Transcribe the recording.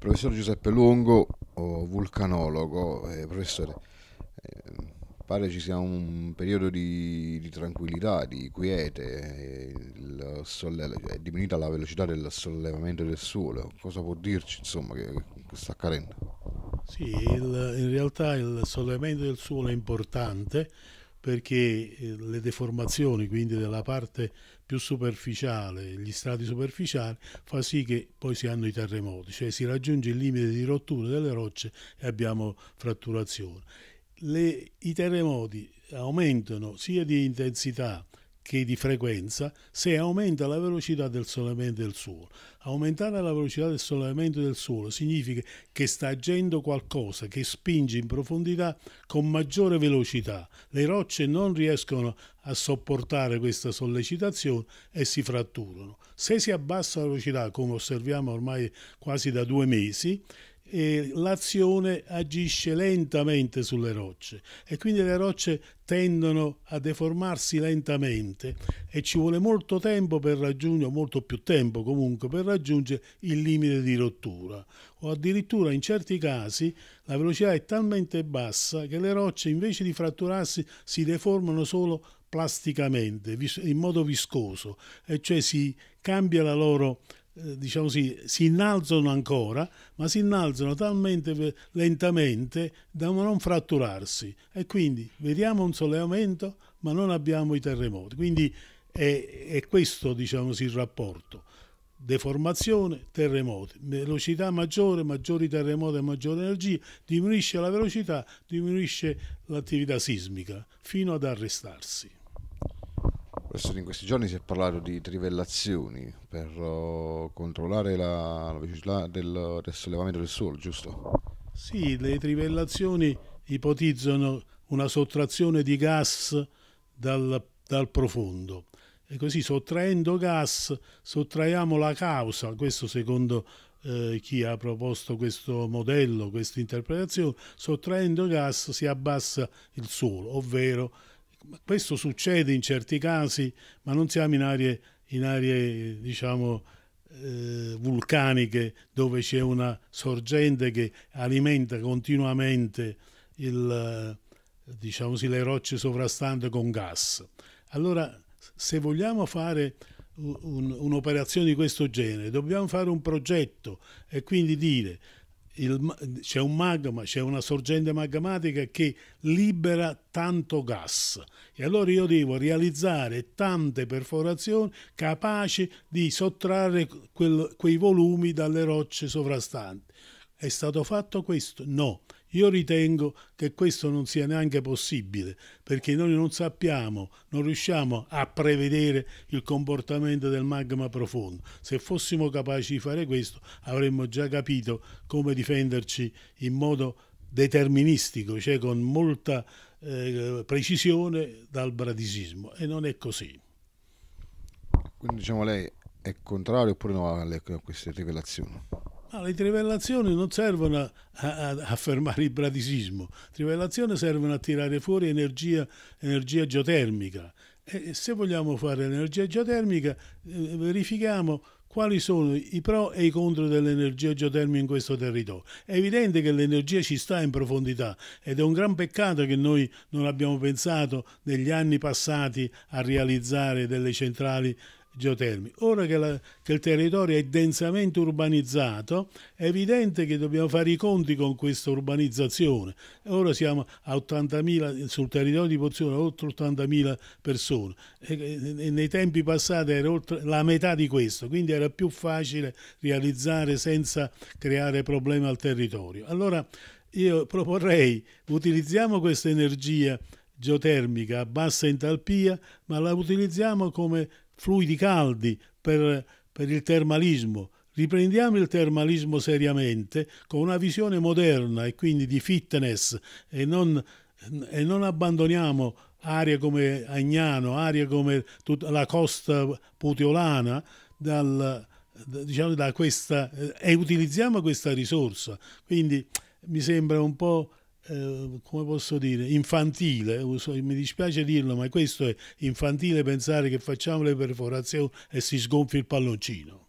Professor Giuseppe Longo, vulcanologo, eh, professore, eh, pare ci sia un periodo di, di tranquillità, di quiete, è diminuita la velocità del sollevamento del suolo, cosa può dirci insomma che, che sta accadendo? Sì, il, in realtà il sollevamento del suolo è importante perché eh, le deformazioni, quindi della parte più superficiale, gli strati superficiali, fa sì che poi si hanno i terremoti, cioè si raggiunge il limite di rottura delle rocce e abbiamo fratturazione. Le, I terremoti aumentano sia di intensità che di frequenza se aumenta la velocità del sollevamento del suolo. Aumentare la velocità del sollevamento del suolo significa che sta agendo qualcosa che spinge in profondità con maggiore velocità. Le rocce non riescono a sopportare questa sollecitazione e si fratturano. Se si abbassa la velocità, come osserviamo ormai quasi da due mesi, eh, l'azione agisce lentamente sulle rocce e quindi le rocce tendono a deformarsi lentamente e ci vuole molto tempo per raggiungere, molto più tempo comunque, per raggiungere il limite di rottura. O addirittura in certi casi la velocità è talmente bassa che le rocce invece di fratturarsi si deformano solo plasticamente, in modo viscoso, e cioè si cambia la loro eh, diciamo così, si innalzano ancora, ma si innalzano talmente lentamente da non fratturarsi. E quindi vediamo un sollevamento, ma non abbiamo i terremoti. Quindi è, è questo diciamo così, il rapporto. Deformazione, terremoti, velocità maggiore, maggiori terremoti e maggiore energia, diminuisce la velocità, diminuisce l'attività sismica fino ad arrestarsi in questi giorni si è parlato di trivellazioni per uh, controllare la, la velocità del, del, sollevamento del suolo, giusto? Sì, le trivellazioni ipotizzano una sottrazione di gas dal, dal profondo e così sottraendo gas sottraiamo la causa, questo secondo eh, chi ha proposto questo modello, questa interpretazione, sottraendo gas si abbassa il suolo, ovvero questo succede in certi casi, ma non siamo in aree, in aree diciamo, eh, vulcaniche dove c'è una sorgente che alimenta continuamente il, diciamo, le rocce sovrastanti con gas. Allora, se vogliamo fare un'operazione di questo genere, dobbiamo fare un progetto e quindi dire c'è un magma, c'è una sorgente magmatica che libera tanto gas e allora io devo realizzare tante perforazioni capaci di sottrarre quel, quei volumi dalle rocce sovrastanti. È stato fatto questo? No. Io ritengo che questo non sia neanche possibile, perché noi non sappiamo, non riusciamo a prevedere il comportamento del magma profondo. Se fossimo capaci di fare questo, avremmo già capito come difenderci in modo deterministico, cioè con molta eh, precisione dal bradisismo e non è così. Quindi diciamo lei è contrario oppure no a queste rivelazioni? Ma ah, le trivellazioni non servono a, a, a fermare il bradisismo, le trivellazioni servono a tirare fuori energia, energia geotermica. E se vogliamo fare l'energia geotermica, eh, verifichiamo quali sono i pro e i contro dell'energia geotermica in questo territorio. È evidente che l'energia ci sta in profondità ed è un gran peccato che noi non abbiamo pensato negli anni passati a realizzare delle centrali geotermico. Ora che, la, che, il territorio è densamente urbanizzato, è evidente che dobbiamo fare i conti con questa urbanizzazione. Ora siamo a 80.000, sul territorio di Pozzuolo, oltre 80.000 persone. E, e nei tempi passati era oltre la metà di questo, quindi era più facile realizzare senza creare problemi al territorio. Allora io proporrei, utilizziamo questa energia geotermica a bassa entalpia, ma la utilizziamo come fluidi caldi per, per il termalismo. Riprendiamo il termalismo seriamente con una visione moderna e quindi di fitness e non, e non abbandoniamo aree come Agnano, aree come la costa puteolana dal, diciamo, da questa, e utilizziamo questa risorsa. Quindi mi sembra un po' Eh, come posso dire, infantile, mi dispiace dirlo, ma questo è infantile pensare che facciamo le perforazioni e si sgonfia il palloncino.